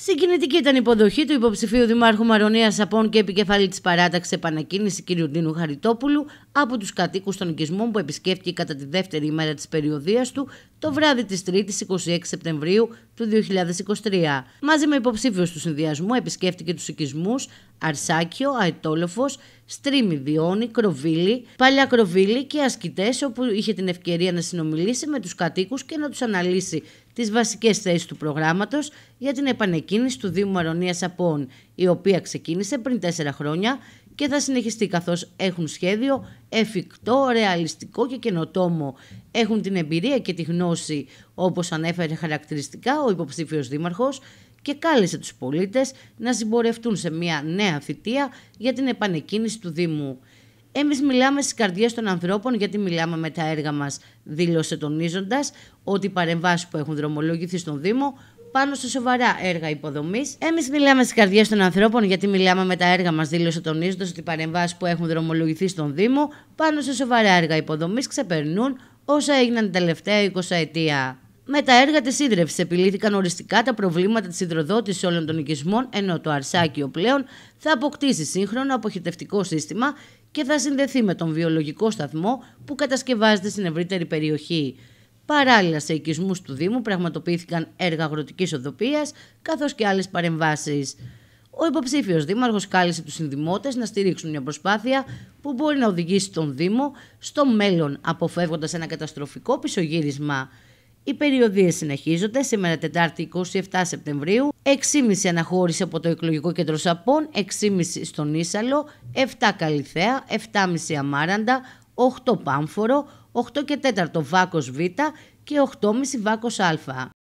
Συγκινητική ήταν η υποδοχή του υποψηφίου Δημάρχου Μαρονίας Σαπών και επικεφαλή της παράταξης επανακίνηση κ. Ντίνου Χαριτόπουλου από τους κατοίκους των οικισμών που επισκέφτηκε κατά τη δεύτερη ημέρα της περιοδίας του το βράδυ της 3 η 26 Σεπτεμβρίου του 2023. Μαζί με υποψήφιους του συνδυασμού επισκέφτηκε τους οικισμούς Αρσάκιο, Αετόλοφος, Στρίμι Διόνι, Κροβίλη, Παλιά Κροβίλη και ασκητές όπου είχε την ευκαιρία να συνομιλήσει με τους κατοίκους και να τους αναλύσει τις βασικές θέσεις του προγράμματος για την επανεκκίνηση του Δήμου Μαρονία Απών, η οποία ξεκίνησε πριν τέσσερα χρόνια και θα συνεχιστεί καθώς έχουν σχέδιο εφικτό, ρεαλιστικό και καινοτόμο. Έχουν την εμπειρία και τη γνώση, όπως ανέφερε χαρακτηριστικά ο υποψήφιος δήμαρχος, και κάλεσε τους πολίτες να συμπορευτούν σε μια νέα θητεία για την επανεκκίνηση του Δήμου. Εμείς μιλάμε στις καρδιές των ανθρώπων γιατί μιλάμε με τα έργα μας, δήλωσε τονίζοντας ότι οι παρεμβάσεις που έχουν δρομολογηθεί στον Δήμο πάνω σε σοβαρά έργα υποδομής. Εμείς μιλάμε στις καρδιές των ανθρώπων, γιατί μιλάμε με τα έργα μας, δήλωσε τονίζοντας ότι οι παρεμβάσεις που έχουν δρομολογηθεί στον Δήμο πάνω σε σοβαρά έργα υποδομής ξεπερνούν όσα έγιναν τα τελευταία 20 ετία. Με τα έργα της ίδρυυσης επιλύθηκαν οριστικά τα προβλήματα της υδροδότησης όλων των οικισμών, ενώ το Αρσάκιο πλέον θα αποκτήσει σύγχρονο αποχετευτικό σύστημα και θα συνδεθεί με τον βιολογικό σταθμό που κατασκευάζεται στην ευρύτερη περιοχή. Παράλληλα σε οικισμούς του Δήμου πραγματοποιήθηκαν έργα αγροτικής οδοπίας καθώς και άλλες παρεμβάσεις. Ο υποψήφιος δήμαρχος κάλεσε τους συνδημότες να στηρίξουν μια προσπάθεια που μπορεί να οδηγήσει τον Δήμο στο μέλλον αποφεύγοντας ένα καταστροφικό πισωγύρισμα. Οι περιοδίες συνεχίζονται σήμερα Τετάρτη 27 Σεπτεμβρίου, 6,5 αναχώρηση από το εκλογικό κέντρο Σαπών, 6,5 στον Ίσαλο, 7 Καλυθέα, 7,5 Αμάραντα, 8 Πάμφορο, 8 και 4 Βάκος Β και 8,5 Βάκος Α.